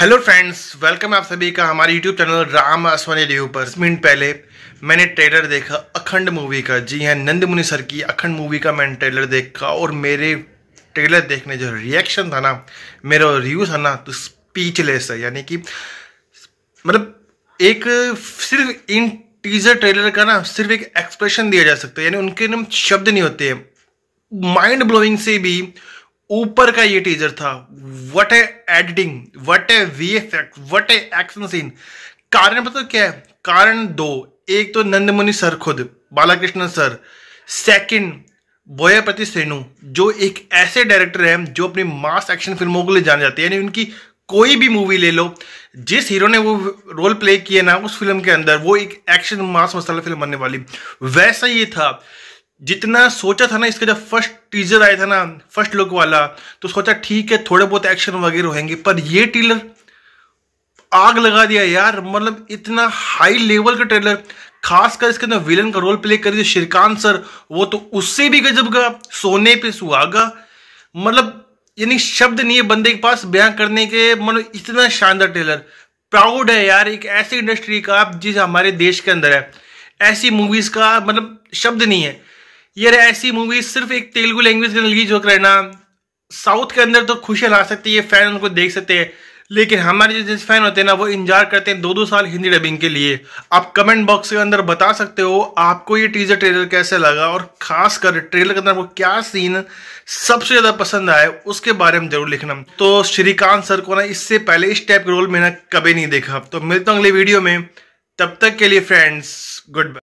hello friends welcome आप सभी का हमारे YouTube channel Ram Aswani review पर मिनट पहले मैंने ट्रेलर देखा अखंड मूवी का जी हाँ नंद मुनि सर की अखंड मूवी का मैंने ट्रेलर देखा और मेरे ट्रेलर देखने जो रिएक्शन था ना मेरा रिव्यू था ना तो स्पीचलेस है यानी कि मतलब एक सिर्फ इन टीजर ट्रेलर का ना सिर्फ एक एक्सप्रेशन दिया जा सकता है यानी उनके नाम शब्द नहीं होते माइंड ब्लोइंग से भी ऊपर का ये टीजर था what a editing what a V F X what a action scene कारण पता क्या है कारण दो एक तो नंदमुनि सर खुद बालाकृष्ण सर सेकंड बोयापति सेनु जो एक ऐसे डायरेक्टर हैं जो अपनी मास एक्शन फिल्मों के लिए जाने जाते हैं यानी उनकी कोई भी मूवी ले लो जिस हीरो ने वो रोल प्ले किया ना उस फिल्म के अंदर वो एक एक्शन मास मसाला फिल्म बनने वाली वैसा ही था जितना सोचा था ना इसका जब फर्स्ट टीजर आया था ना फर्स्ट लुक वाला तो सोचा ठीक है थोड़े बहुत एक्शन वगैरह होंगे पर ये टीलर आग लगा दिया यार मतलब इतना हाई लेवल का ट्रेलर खासकर इसके अंदर विलन का रोल प्ले करी श्रीकांत सर वो तो उससे भी गजब का सोने पे सुहागा मतलब यानी शब्द नहीं है बंदे के पास बयां करने के मतलब इतना शानदार ट्रेलर प्राउड है यार एक ऐसी इंडस्ट्री का जिस हमारे देश के अंदर है ऐसी मूवीज का मतलब शब्द नहीं है ये ऐसी मूवी सिर्फ एक तेलुगु लैंग्वेज के लिए जो रहना साउथ के अंदर तो खुशी ला सकती है फैन उनको देख सकते हैं लेकिन हमारे जो जिस फैन होते हैं ना वो इंतजार करते हैं दो दो साल हिंदी डबिंग के लिए आप कमेंट बॉक्स के अंदर बता सकते हो आपको ये टीजर ट्रेलर कैसे लगा और खास कर ट्रेलर के अंदर वो क्या सीन सबसे ज़्यादा पसंद आए उसके बारे में जरूर लिखना तो श्रीकांत सर को ना इससे पहले इस टाइप के रोल मैंने कभी नहीं देखा तो मिलता हूँ अगले वीडियो में तब तक के लिए फ्रेंड्स गुड बाय